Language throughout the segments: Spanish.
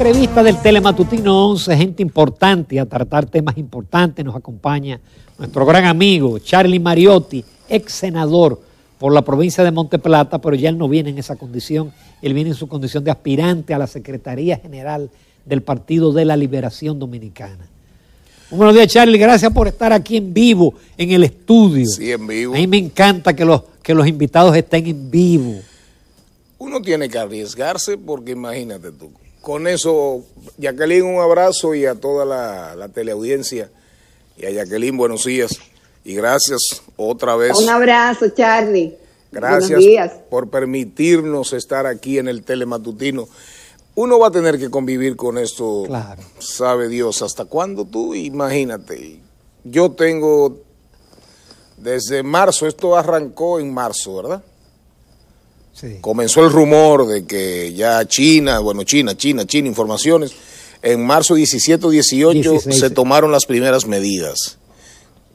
entrevista del Telematutino 11, gente importante a tratar temas importantes, nos acompaña nuestro gran amigo Charlie Mariotti, ex senador por la provincia de Monte Plata, pero ya él no viene en esa condición, él viene en su condición de aspirante a la Secretaría General del Partido de la Liberación Dominicana. Un buenos días, Charlie, gracias por estar aquí en vivo, en el estudio. Sí, en vivo. A mí me encanta que los, que los invitados estén en vivo. Uno tiene que arriesgarse porque imagínate tú, con eso, Jacqueline, un abrazo y a toda la, teleaudiencia. Y a Jacqueline, buenos días. Y gracias otra vez. Un abrazo, Charlie. Gracias por permitirnos estar aquí en el telematutino. Uno va a tener que convivir con esto, sabe Dios, hasta cuándo tú, imagínate. Yo tengo desde marzo, esto arrancó en marzo, ¿verdad? Comenzó el rumor de que ya China, bueno, China, China, China, informaciones. En marzo 17 18 se tomaron las primeras medidas.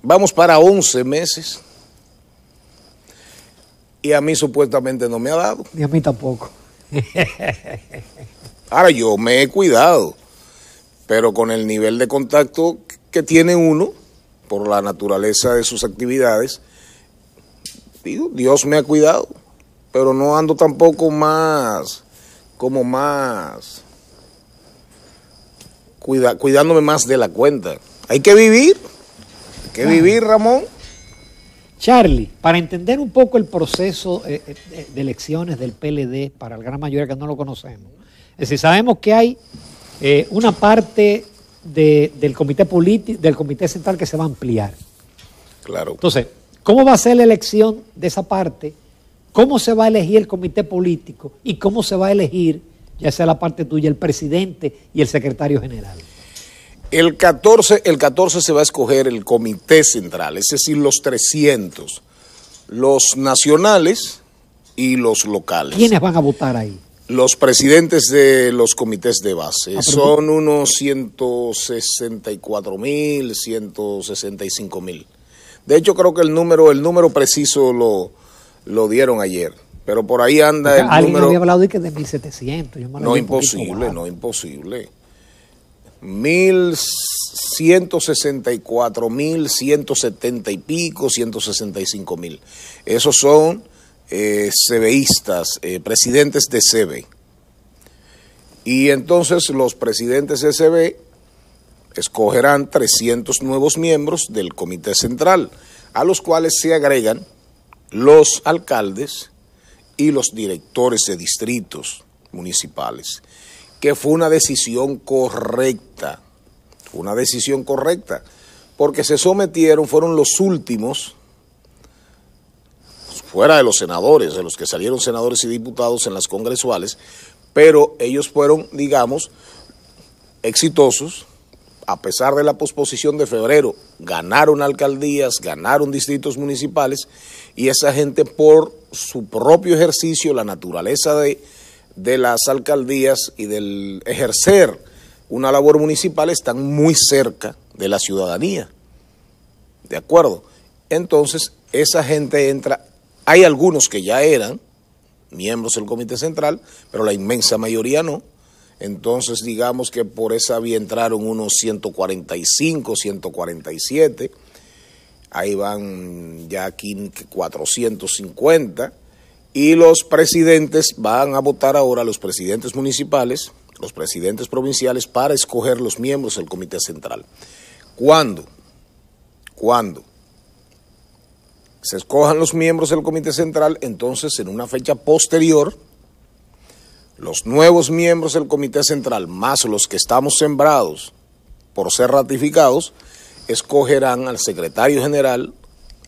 Vamos para 11 meses. Y a mí supuestamente no me ha dado. Y a mí tampoco. Ahora yo me he cuidado, pero con el nivel de contacto que tiene uno, por la naturaleza de sus actividades, Dios me ha cuidado pero no ando tampoco más, como más, cuidándome más de la cuenta. Hay que vivir, hay que vivir, Ramón. Charlie, para entender un poco el proceso eh, eh, de elecciones del PLD, para la gran mayoría que no lo conocemos, es decir, sabemos que hay eh, una parte del, comité político del Comité Central que se va a ampliar. Claro. Entonces, ¿cómo va a ser la elección de esa parte cómo se va a elegir el comité político y cómo se va a elegir, ya sea la parte tuya, el presidente y el secretario general. El 14, el 14 se va a escoger el comité central, es decir, los 300, los nacionales y los locales. ¿Quiénes van a votar ahí? Los presidentes de los comités de base. Ah, Son unos 164 mil, 165 mil. De hecho, creo que el número, el número preciso lo, lo dieron ayer. Pero por ahí anda el alguien me había hablado de que es de 1700. no imposible, no imposible. 1.164.170 mil, 170 y pico, 165 mil. Esos son eh, CBistas, eh, presidentes de CB. Y entonces los presidentes de CB escogerán 300 nuevos miembros del Comité Central, a los cuales se agregan los alcaldes y los directores de distritos municipales, que fue una decisión correcta, una decisión correcta, porque se sometieron, fueron los últimos, fuera de los senadores, de los que salieron senadores y diputados en las congresuales, pero ellos fueron, digamos, exitosos a pesar de la posposición de febrero, ganaron alcaldías, ganaron distritos municipales y esa gente por su propio ejercicio, la naturaleza de, de las alcaldías y del ejercer una labor municipal están muy cerca de la ciudadanía. ¿De acuerdo? Entonces, esa gente entra, hay algunos que ya eran miembros del Comité Central, pero la inmensa mayoría no. Entonces, digamos que por esa vía entraron unos 145, 147. Ahí van ya aquí 450. Y los presidentes van a votar ahora, los presidentes municipales, los presidentes provinciales, para escoger los miembros del Comité Central. ¿Cuándo? ¿Cuándo? Se escojan los miembros del Comité Central, entonces en una fecha posterior los nuevos miembros del Comité Central, más los que estamos sembrados por ser ratificados, escogerán al secretario general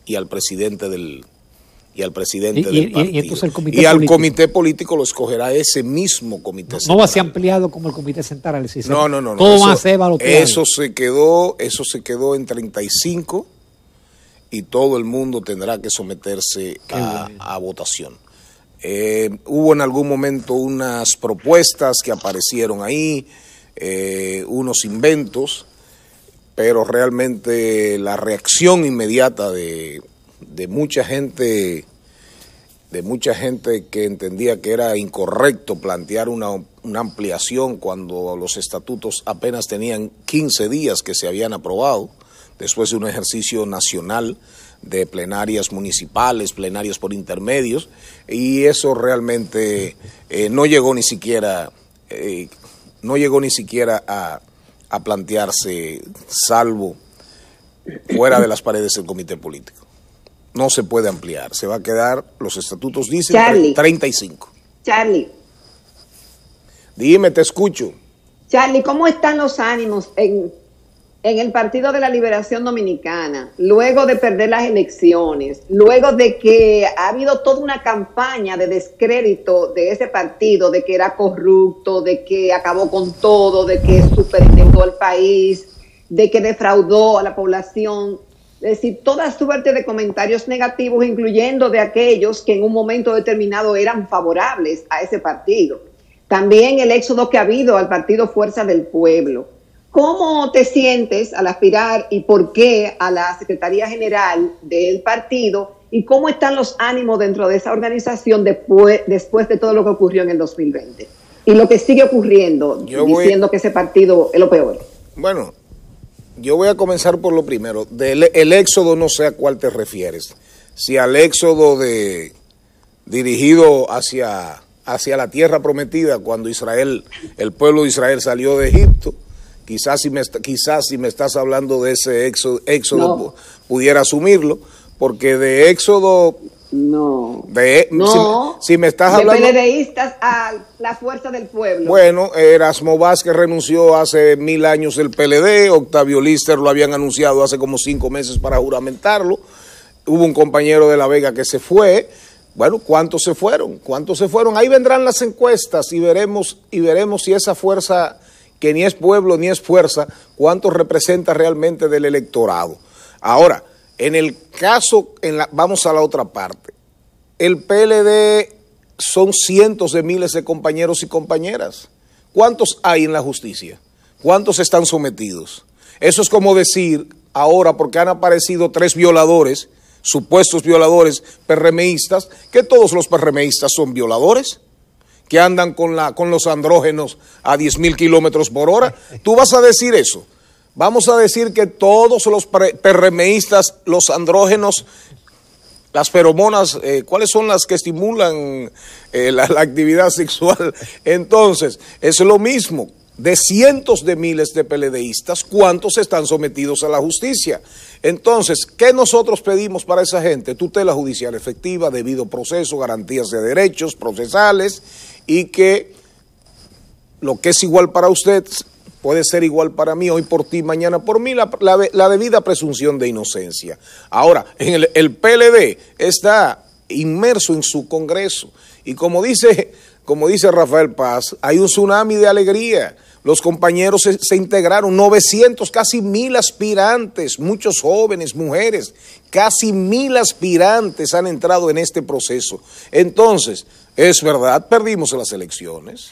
y al presidente del y al presidente y, del partido. Y, al comité político lo escogerá ese mismo comité no, central. No va a ser ampliado como el comité central. no, no, no. va eso, Eso se quedó, eso se quedó en 35 y todo el mundo tendrá que someterse a, a votación. Eh, hubo en algún momento unas propuestas que aparecieron ahí, eh, unos inventos, pero realmente la reacción inmediata de, mucha gente de mucha gente que entendía que era incorrecto plantear una, una, ampliación cuando los estatutos apenas tenían 15 días que se habían aprobado después de un ejercicio nacional de plenarias municipales, plenarias por intermedios, y eso realmente eh, no llegó ni siquiera, eh, no llegó ni siquiera a, plantearse, salvo fuera de las paredes del comité político. No se puede ampliar, se va a quedar, los estatutos dicen 35. Charlie. Dime, te escucho. Charlie, ¿cómo están los ánimos en en el Partido de la Liberación Dominicana, luego de perder las elecciones, luego de que ha habido toda una campaña de descrédito de ese partido, de que era corrupto, de que acabó con todo, de que superintendó al país, de que defraudó a la población. Es decir, toda suerte de comentarios negativos, incluyendo de aquellos que en un momento determinado eran favorables a ese partido. También el éxodo que ha habido al partido Fuerza del Pueblo ¿Cómo te sientes al aspirar y por qué a la Secretaría General del partido? ¿Y cómo están los ánimos dentro de esa organización después, de todo lo que ocurrió en el 2020? Y lo que sigue ocurriendo, diciendo que ese partido es lo peor. Bueno, yo voy a comenzar por lo primero. el éxodo no sé a cuál te refieres. Si al éxodo de dirigido hacia, hacia la tierra prometida cuando Israel, el pueblo de Israel salió de Egipto Quizás si me, quizás si me estás hablando de ese éxodo, pudiera asumirlo, porque de éxodo... No. De, e-, no. Si, me estás de a la fuerza del pueblo. Bueno, Erasmo Vázquez renunció hace mil años el PLD, Octavio Lister lo habían anunciado hace como cinco meses para juramentarlo, hubo un compañero de La Vega que se fue, bueno, ¿cuántos se fueron? ¿Cuántos se fueron? Ahí vendrán las encuestas y veremos y veremos si esa fuerza que ni es pueblo ni es fuerza, cuánto representa realmente del electorado. Ahora, en el caso, en la, vamos a la otra parte, el PLD son cientos de miles de compañeros y compañeras. ¿Cuántos hay en la justicia? ¿Cuántos están sometidos? Eso es como decir ahora, porque han aparecido tres violadores, supuestos violadores PRMistas, que todos los PRMistas son violadores que andan con, la, con los andrógenos a 10 mil kilómetros por hora. Tú vas a decir eso. Vamos a decir que todos los perremeístas, los andrógenos, las feromonas, eh, ¿cuáles son las que estimulan eh, la, la actividad sexual? Entonces, es lo mismo de cientos de miles de peledeístas, ¿cuántos están sometidos a la justicia? Entonces, ¿qué nosotros pedimos para esa gente? Tutela judicial efectiva, debido proceso, garantías de derechos procesales y que lo que es igual para usted puede ser igual para mí, hoy por ti, mañana por mí, la, debida presunción de inocencia. Ahora, en el, PLD está inmerso en su Congreso y como dice, como dice Rafael Paz, hay un tsunami de alegría. Los compañeros se, se integraron, 900, casi mil aspirantes, muchos jóvenes, mujeres, casi mil aspirantes han entrado en este proceso. Entonces, es verdad, perdimos las elecciones.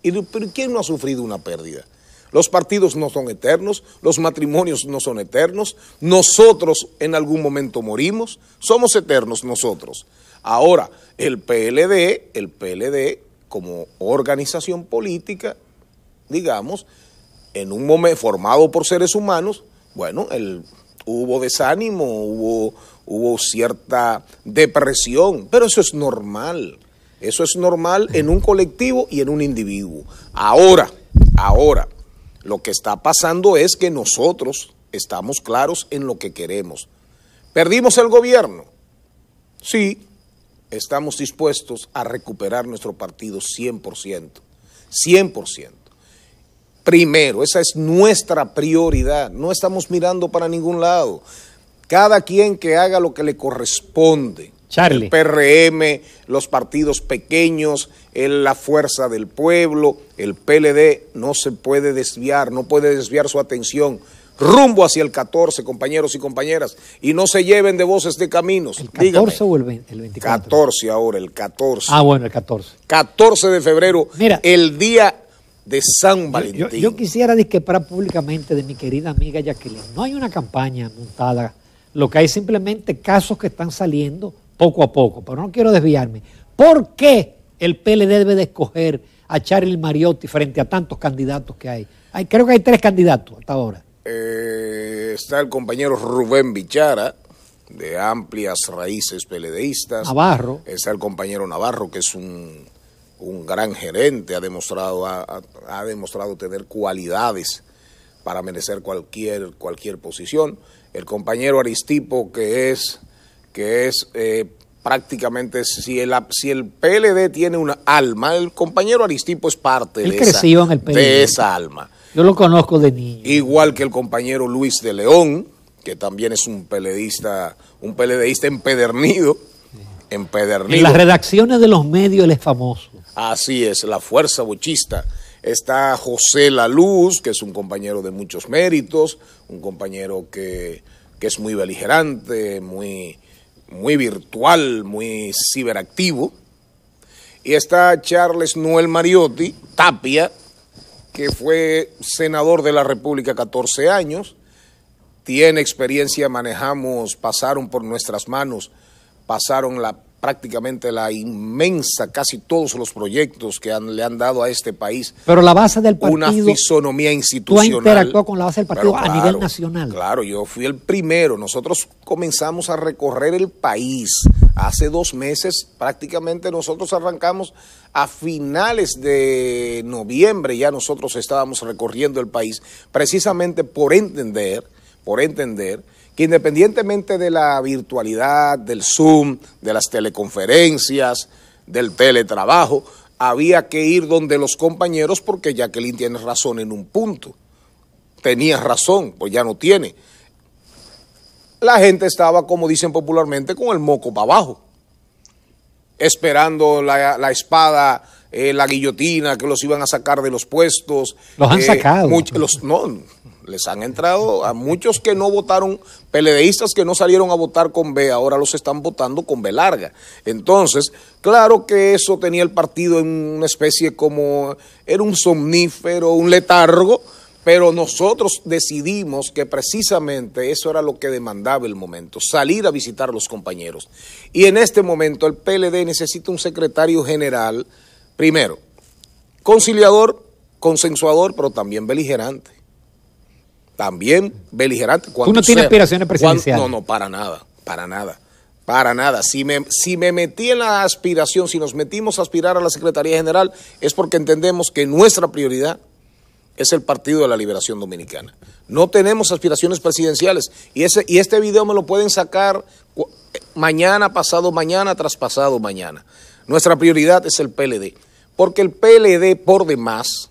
¿Y pero quién no ha sufrido una pérdida? Los partidos no son eternos, los matrimonios no son eternos, nosotros en algún momento morimos, somos eternos nosotros. Ahora, el PLD, el PLD como organización política, digamos, en un momento formado por seres humanos, bueno, el hubo desánimo, hubo, cierta depresión, pero eso es normal. Eso es normal en un colectivo y en un individuo. Ahora, ahora, lo que está pasando es que nosotros estamos claros en lo que queremos. ¿Perdimos el gobierno? Sí, estamos dispuestos a recuperar nuestro partido 100%. 100% primero. Esa es nuestra prioridad. No estamos mirando para ningún lado. Cada quien que haga lo que le corresponde. Charlie. El PRM, los partidos pequeños, la fuerza del pueblo, el PLD, no se puede desviar, no puede desviar su atención rumbo hacia el 14, compañeros y compañeras, y no se lleven de voces de caminos. ¿El 14 o el, el, 24? 14 ahora, el 14. Ah, bueno, el 14. 14 de febrero, Mira, el día de San Valentín. Yo, quisiera disquepar públicamente de mi querida amiga Jacqueline. No hay una campaña montada. Lo que hay simplemente casos que están saliendo poco a poco, pero no quiero desviarme. ¿Por qué el PLD debe de escoger a Charlie Mariotti frente a tantos candidatos que hay? hay creo que hay tres candidatos hasta ahora. Eh, está el compañero Rubén Bichara, de amplias raíces peledeístas. Navarro. Está el compañero Navarro, que es un un gran gerente, ha demostrado, ha, demostrado tener cualidades para merecer cualquier, cualquier posición. El compañero Aristipo, que es, que es eh, prácticamente, si el, si el PLD tiene una alma, el compañero Aristipo es parte de, esa, esa alma. Yo lo conozco de niño. Igual que el compañero Luis de León, que también es un PLDista, un PLDista empedernido. Empedernido. En las redacciones de los medios él es famoso. Así es, la fuerza bochista. Está José La Luz, que es un compañero de muchos méritos, un compañero que, es muy beligerante, muy, muy virtual, muy ciberactivo. Y está Charles Noel Mariotti, Tapia, que fue senador de la República 14 años, tiene experiencia, manejamos, pasaron por nuestras manos, pasaron la prácticamente la inmensa, casi todos los proyectos que han, le han dado a este país. Pero la base del partido. Una fisonomía institucional. interactuó con la base del partido a nivel nacional. Claro, yo fui el primero. Nosotros comenzamos a recorrer el país. Hace dos meses prácticamente nosotros arrancamos a finales de noviembre, ya nosotros estábamos recorriendo el país, precisamente por entender, por entender que independientemente de la virtualidad, del Zoom, de las teleconferencias, del teletrabajo, había que ir donde los compañeros porque Jacqueline tiene razón en un punto. Tenía razón, pues ya no tiene. La gente estaba, como dicen popularmente, con el moco para abajo, esperando la, espada, eh, la guillotina, que los iban a sacar de los puestos. Los han eh, sacado. los, no, les han entrado a muchos que no votaron, PLDistas que no salieron a votar con B, ahora los están votando con B larga. Entonces, claro que eso tenía el partido en una especie como, era un somnífero, un letargo, pero nosotros decidimos que precisamente eso era lo que demandaba el momento, salir a visitar a los compañeros. Y en este momento el PLD necesita un secretario general, primero, conciliador, consensuador, pero también beligerante también beligerante. ¿Tú no tienes aspiraciones presidenciales? no, no, para nada, para nada. Para nada. Si me, si me metí en la aspiración, si nos metimos a aspirar a la Secretaría General, es porque entendemos que nuestra prioridad es el Partido de la Liberación Dominicana. No tenemos aspiraciones presidenciales. Y, ese, y este video me lo pueden sacar eh, mañana, pasado mañana, traspasado mañana. Nuestra prioridad es el PLD. Porque el PLD, por demás,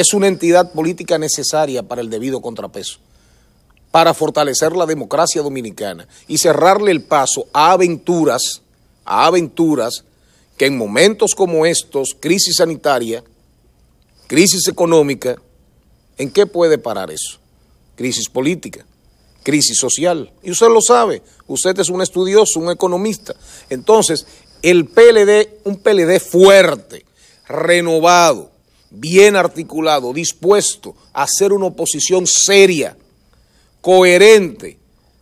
es una entidad política necesaria para el debido contrapeso, para fortalecer la democracia dominicana y cerrarle el paso a aventuras, a aventuras que en momentos como estos, crisis sanitaria, crisis económica, ¿en qué puede parar eso? Crisis política, crisis social. Y usted lo sabe, usted es un estudioso, un economista. Entonces, el PLD, un PLD fuerte, renovado, bien articulado, dispuesto a hacer una oposición seria, coherente,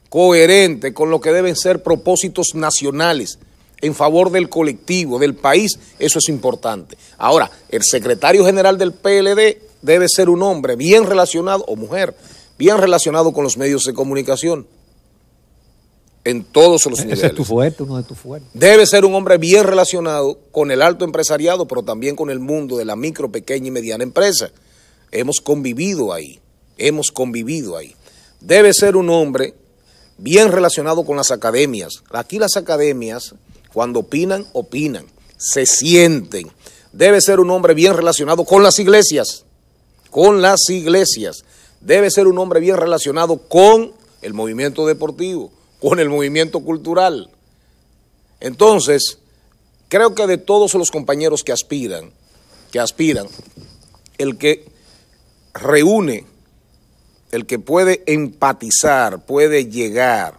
coherente con lo que deben ser propósitos nacionales en favor del colectivo, del país, eso es importante. Ahora, el secretario general del PLD debe ser un hombre bien relacionado, o mujer, bien relacionado con los medios de comunicación en todos los Ese Es tu fuerte, uno de tus fuertes. Debe ser un hombre bien relacionado con el alto empresariado, pero también con el mundo de la micro, pequeña y mediana empresa. Hemos convivido ahí, hemos convivido ahí. Debe ser un hombre bien relacionado con las academias. Aquí las academias, cuando opinan, opinan, se sienten. Debe ser un hombre bien relacionado con las iglesias, con las iglesias. Debe ser un hombre bien relacionado con el movimiento deportivo con el movimiento cultural. Entonces, creo que de todos los compañeros que aspiran, que aspiran, el que reúne, el que puede empatizar, puede llegar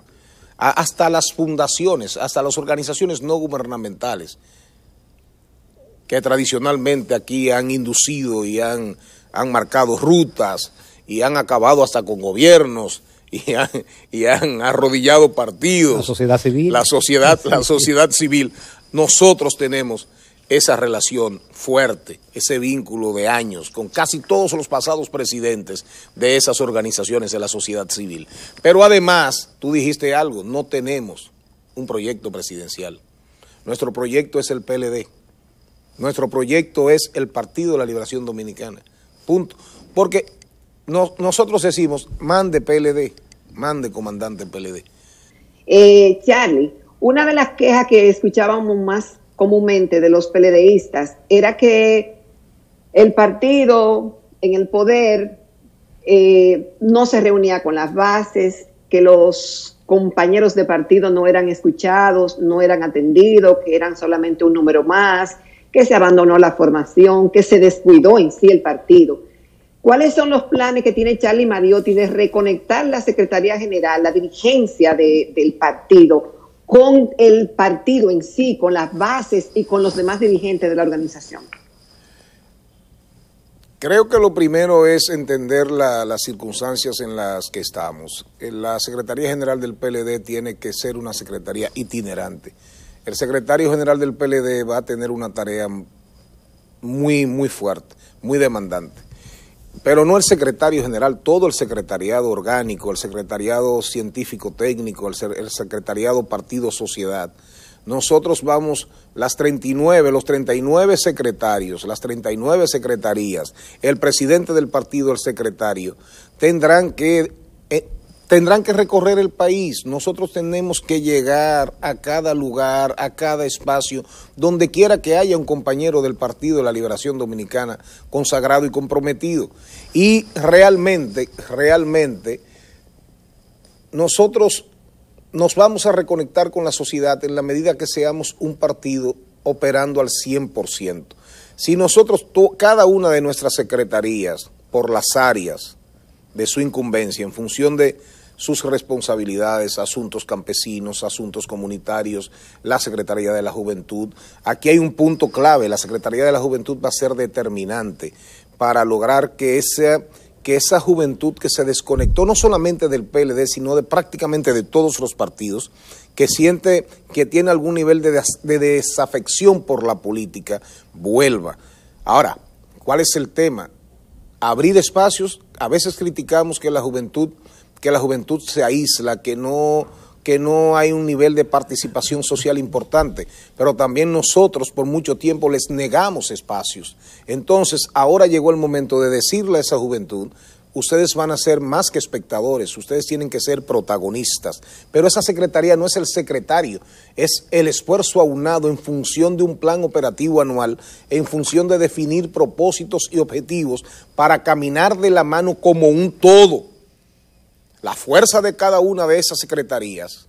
hasta las fundaciones, hasta las organizaciones no gubernamentales, que tradicionalmente aquí han inducido y han, han marcado rutas y han acabado hasta con gobiernos, y han, arrodillado partidos. La sociedad civil. La sociedad, la sociedad civil. Nosotros tenemos esa relación fuerte, ese vínculo de años con casi todos los pasados presidentes de esas organizaciones de la sociedad civil. Pero además, tú dijiste algo, no tenemos un proyecto presidencial. Nuestro proyecto es el PLD. Nuestro proyecto es el Partido de la Liberación Dominicana. Punto. Porque nosotros decimos, mande PLD, mande comandante PLD. Eh, Charlie, una de las quejas que escuchábamos más comúnmente de los PLDistas era que el partido en el poder eh, no se reunía con las bases, que los compañeros de partido no eran escuchados, no eran atendidos, que eran solamente un número más, que se abandonó la formación, que se descuidó en sí el partido. ¿Cuáles son los planes que tiene Charlie Mariotti de reconectar la Secretaría General, la dirigencia del partido, con el partido en sí, con las bases y con los demás dirigentes de la organización? Creo que lo primero es entender las circunstancias en las que estamos. Eh, la Secretaría General del PLD tiene que ser una secretaría itinerante. El secretario general del PLD va a tener una tarea muy, muy fuerte, muy demandante pero no el secretario general, todo el secretariado orgánico, el secretariado científico técnico, el, secretariado partido sociedad. Nosotros vamos las 39, los 39 secretarios, las 39 secretarías, el presidente del partido, el secretario, tendrán que tendrán que recorrer el país. Nosotros tenemos que llegar a cada lugar, a cada espacio, donde quiera que haya un compañero del Partido de la Liberación Dominicana consagrado y comprometido. Y realmente, realmente, nosotros nos vamos a reconectar con la sociedad en la medida que seamos un partido operando al 100%. Si nosotros, cada una de nuestras secretarías, por las áreas de su incumbencia, en función de sus responsabilidades, asuntos campesinos, asuntos comunitarios, la Secretaría de la Juventud. Aquí hay un punto clave, la Secretaría de la Juventud va a ser determinante para lograr que esa, que esa juventud que se desconectó no solamente del PLD, sino de prácticamente de todos los partidos, que siente que tiene algún nivel de, de desafección por la política, vuelva. Ahora, ¿cuál es el tema? Abrir espacios, a veces criticamos que la juventud que la juventud se aísla, que no, que no hay un nivel de participación social importante, pero también nosotros por mucho tiempo les negamos espacios. Entonces, ahora llegó el momento de decirle a esa juventud, ustedes van a ser más que espectadores, ustedes tienen que ser protagonistas. Pero esa secretaría no es el secretario, es el esfuerzo aunado en función de un plan operativo anual, en función de definir propósitos y objetivos para caminar de la mano como un todo la fuerza de cada una de esas secretarías,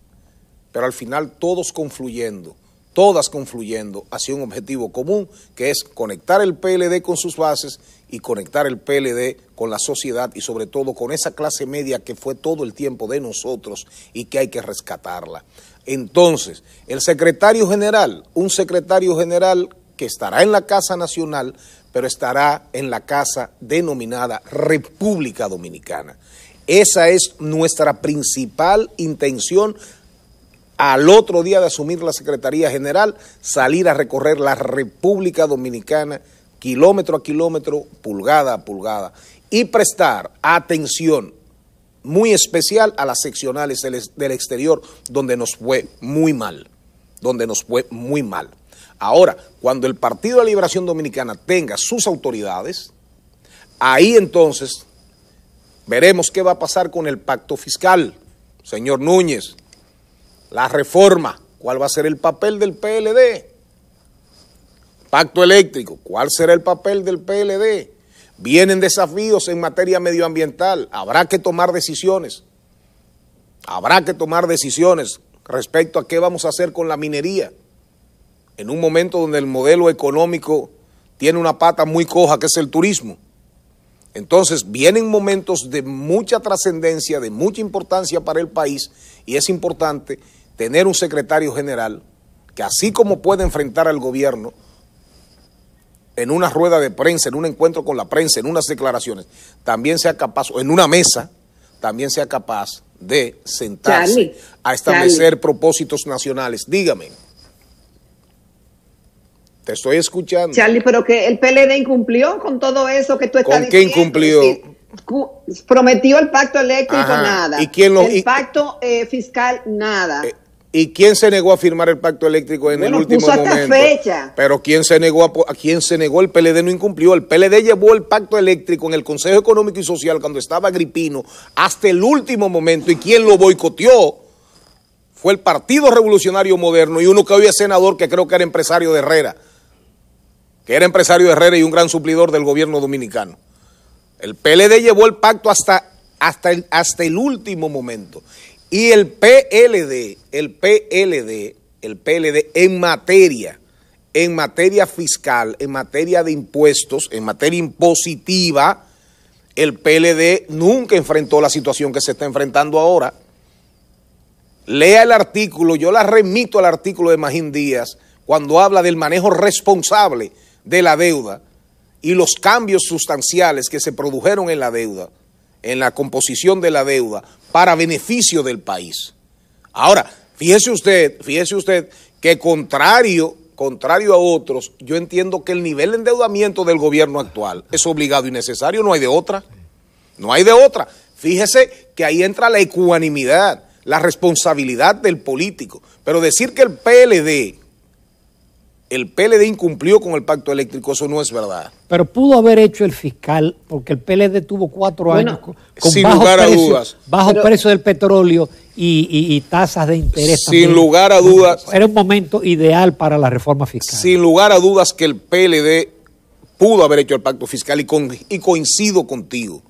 pero al final todos confluyendo, todas confluyendo hacia un objetivo común, que es conectar el PLD con sus bases y conectar el PLD con la sociedad y sobre todo con esa clase media que fue todo el tiempo de nosotros y que hay que rescatarla. Entonces, el secretario general, un secretario general que estará en la Casa Nacional, pero estará en la casa denominada República Dominicana. Esa es nuestra principal intención al otro día de asumir la Secretaría General, salir a recorrer la República Dominicana kilómetro a kilómetro, pulgada a pulgada, y prestar atención muy especial a las seccionales del exterior, donde nos fue muy mal, donde nos fue muy mal. Ahora, cuando el Partido de la Liberación Dominicana tenga sus autoridades, ahí entonces Veremos qué va a pasar con el pacto fiscal, señor Núñez, la reforma, cuál va a ser el papel del PLD, pacto eléctrico, cuál será el papel del PLD. Vienen desafíos en materia medioambiental, habrá que tomar decisiones, habrá que tomar decisiones respecto a qué vamos a hacer con la minería, en un momento donde el modelo económico tiene una pata muy coja que es el turismo. Entonces, vienen momentos de mucha trascendencia, de mucha importancia para el país, y es importante tener un secretario general que así como puede enfrentar al gobierno en una rueda de prensa, en un encuentro con la prensa, en unas declaraciones, también sea capaz, o en una mesa, también sea capaz de sentarse a establecer propósitos nacionales. Dígame. Te estoy escuchando. Charlie, pero que el PLD incumplió con todo eso que tú estás ¿Con qué incumplió? Prometió el pacto eléctrico, nada. ¿Y quién lo, el pacto eh, fiscal, nada. Eh, ¿Y quién se negó a firmar el pacto eléctrico en el último momento? fecha. Pero quién se negó a, quién se negó el PLD no incumplió. El PLD llevó el pacto eléctrico en el Consejo Económico y Social cuando estaba gripino hasta el último momento y quién lo boicoteó fue el Partido Revolucionario Moderno y uno que hoy es senador que creo que era empresario de Herrera que era empresario de Herrera y un gran suplidor del gobierno dominicano. El PLD llevó el pacto hasta, hasta, el, hasta el último momento. Y el PLD, el PLD, el PLD en materia, en materia fiscal, en materia de impuestos, en materia impositiva, el PLD nunca enfrentó la situación que se está enfrentando ahora. Lea el artículo, yo la remito al artículo de Magín Díaz, cuando habla del manejo responsable de la deuda y los cambios sustanciales que se produjeron en la deuda, en la composición de la deuda, para beneficio del país. Ahora, fíjese usted, fíjese usted que contrario, contrario a otros, yo entiendo que el nivel de endeudamiento del gobierno actual es obligado y necesario, no hay de otra. No hay de otra. Fíjese que ahí entra la ecuanimidad, la responsabilidad del político. Pero decir que el PLD el PLD incumplió con el pacto eléctrico, eso no es verdad. Pero pudo haber hecho el fiscal, porque el PLD tuvo cuatro años con, sin a dudas. bajo precio del petróleo y, tasas de interés. Sin lugar a dudas. Era un momento ideal para la reforma fiscal. Sin lugar a dudas que el PLD pudo haber hecho el pacto fiscal y coincido contigo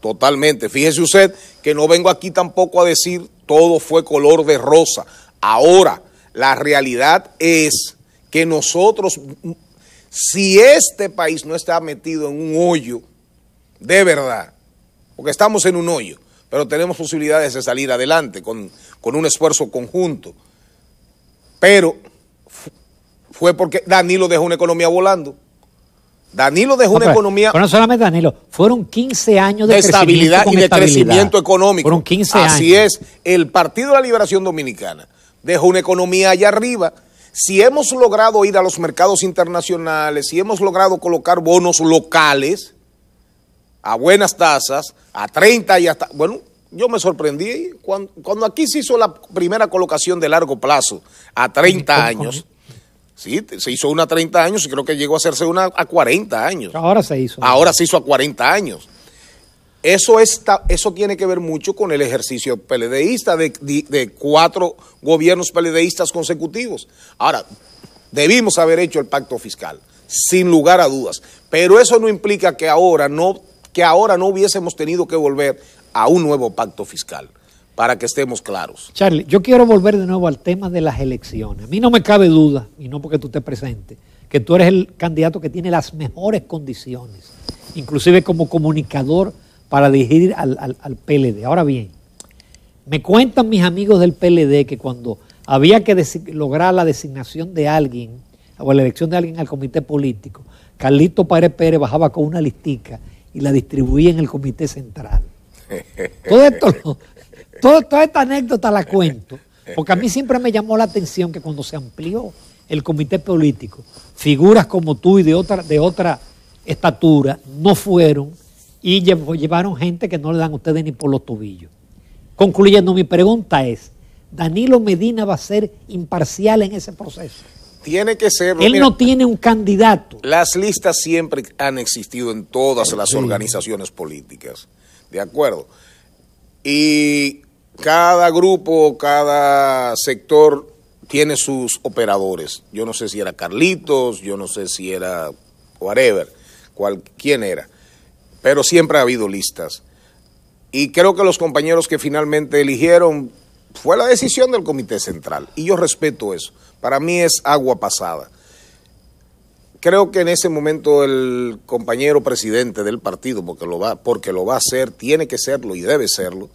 totalmente. Fíjese usted que no vengo aquí tampoco a decir todo fue color de rosa. Ahora, la realidad es que nosotros, si este país no está metido en un hoyo, de verdad, porque estamos en un hoyo, pero tenemos posibilidades de salir adelante con, un esfuerzo conjunto. Pero fue porque Danilo dejó una economía volando. Danilo dejó una economía. Pero no solamente Danilo, fueron 15 años de, estabilidad y de crecimiento económico. 15 Así es, el Partido de la Liberación Dominicana dejó una economía allá arriba si hemos logrado ir a los mercados internacionales, si hemos logrado colocar bonos locales a buenas tasas, a 30 y hasta... Bueno, yo me sorprendí cuando, aquí se hizo la primera colocación de largo plazo, a 30 años. Sí, se hizo una a 30 años y creo que llegó a hacerse una a 40 años. Ahora se hizo. Ahora se hizo a 40 años. Eso, eso tiene que ver mucho con el ejercicio peledeísta de, cuatro gobiernos peledeístas consecutivos. Ahora, debimos haber hecho el pacto fiscal, sin lugar a dudas. Pero eso no implica que ahora no, que ahora no hubiésemos tenido que volver a un nuevo pacto fiscal para que estemos claros. Charlie, yo quiero volver de nuevo al tema de las elecciones. A mí no me cabe duda, y no porque tú te presente, que tú eres el candidato que tiene las mejores condiciones, inclusive como comunicador para dirigir al, al, al PLD. Ahora bien, me cuentan mis amigos del PLD que cuando había que lograr la designación de alguien o la elección de alguien al comité político, Carlito Pérez Pérez bajaba con una listica y la distribuía en el comité central. Todo esto, toda esta anécdota la cuento, porque a mí siempre me llamó la atención que cuando se amplió el comité político, figuras como tú y de otra, de otra estatura no fueron y llevaron gente que no le dan a ustedes ni por los tobillos. Concluyendo, mi pregunta es, ¿Danilo Medina va a ser imparcial en ese proceso? Tiene que ser. Él no tiene un candidato. Las listas siempre han existido en todas las organizaciones políticas. ¿De acuerdo? Y cada grupo, cada sector tiene sus operadores. Yo no sé si era Carlitos, yo no sé si era whatever, cual, quién era pero siempre ha habido listas. Y creo que los compañeros que finalmente eligieron fue la decisión del Comité Central, y yo respeto eso. Para mí es agua pasada. Creo que en ese momento el compañero presidente del partido, porque lo va, porque lo va a ser, tiene que serlo y debe serlo,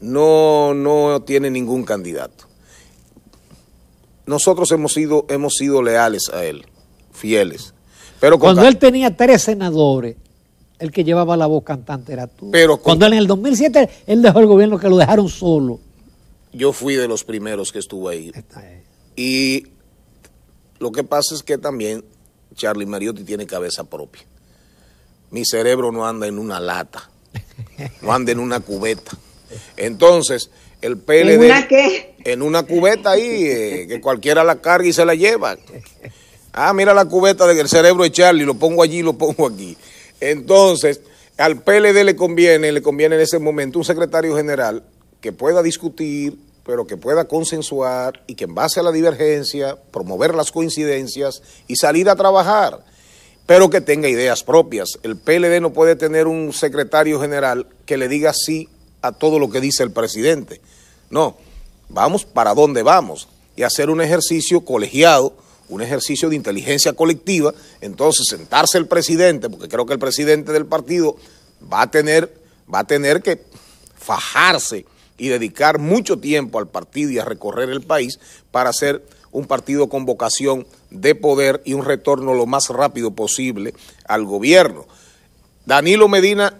no, no tiene ningún candidato. Nosotros hemos sido, hemos sido leales a él, fieles. Pero Cuando él tenía tres senadores, el que llevaba la voz cantante era tú. Pero Cuando en el 2007 él dejó el gobierno que lo dejaron solo. Yo fui de los primeros que estuvo ahí. Y lo que pasa es que también Charlie Mariotti tiene cabeza propia. Mi cerebro no anda en una lata, no anda en una cubeta. Entonces, el PLD... ¿En una qué? En una cubeta ahí, eh, que cualquiera la carga y se la lleva. Ah, mira la cubeta del cerebro de Charlie, lo pongo allí, lo pongo aquí. Entonces, al PLD le conviene, le conviene en ese momento un secretario general que pueda discutir, pero que pueda consensuar y que en base a la divergencia, promover las coincidencias y salir a trabajar, pero que tenga ideas propias. El PLD no puede tener un secretario general que le diga sí a todo lo que dice el presidente. No, vamos para dónde vamos y hacer un ejercicio colegiado un ejercicio de inteligencia colectiva, entonces sentarse el presidente, porque creo que el presidente del partido va a tener, va a tener que fajarse y dedicar mucho tiempo al partido y a recorrer el país para hacer un partido con vocación de poder y un retorno lo más rápido posible al gobierno. Danilo Medina,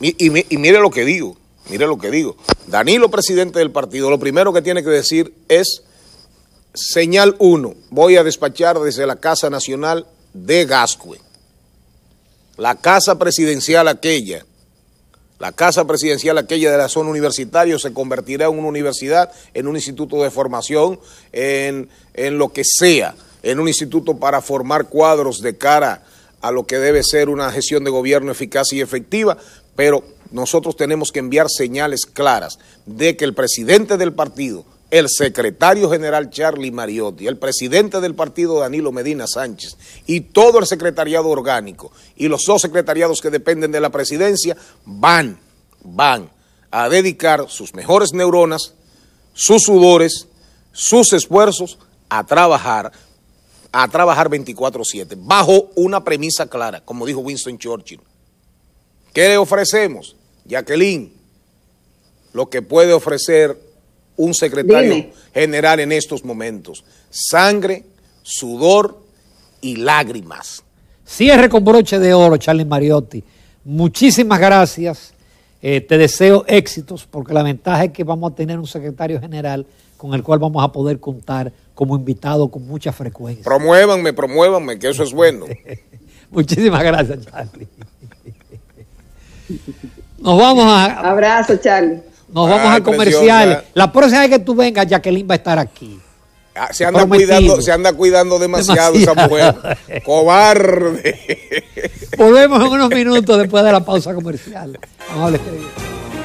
y, mire lo que digo, mire lo que digo, Danilo, presidente del partido, lo primero que tiene que decir es Señal 1, voy a despachar desde la Casa Nacional de Gascue. La casa presidencial aquella, la casa presidencial aquella de la zona universitaria se convertirá en una universidad, en un instituto de formación, en, en lo que sea, en un instituto para formar cuadros de cara a lo que debe ser una gestión de gobierno eficaz y efectiva, pero nosotros tenemos que enviar señales claras de que el presidente del partido, el secretario general Charlie Mariotti, el presidente del partido Danilo Medina Sánchez y todo el secretariado orgánico y los dos secretariados que dependen de la presidencia van, van a dedicar sus mejores neuronas, sus sudores, sus esfuerzos a trabajar, a trabajar 24-7, bajo una premisa clara, como dijo Winston Churchill. ¿Qué le ofrecemos? Jacqueline, lo que puede ofrecer un secretario general en estos momentos. Sangre, sudor y lágrimas. Cierre con broche de oro, Charlie Mariotti. Muchísimas gracias. Eh, te deseo éxitos porque la ventaja es que vamos a tener un secretario general con el cual vamos a poder contar como invitado con mucha frecuencia. Promuévanme, promuévanme, que eso es bueno. Muchísimas gracias, Charlie. Nos vamos a... Abrazo, Charlie. Nos vamos a ah, comerciales. La próxima vez que tú vengas, Jacqueline va a estar aquí. Ah, se anda, cuidando, se anda cuidando demasiado, esa mujer. Cobarde. Volvemos en unos minutos después de la pausa comercial. Vamos a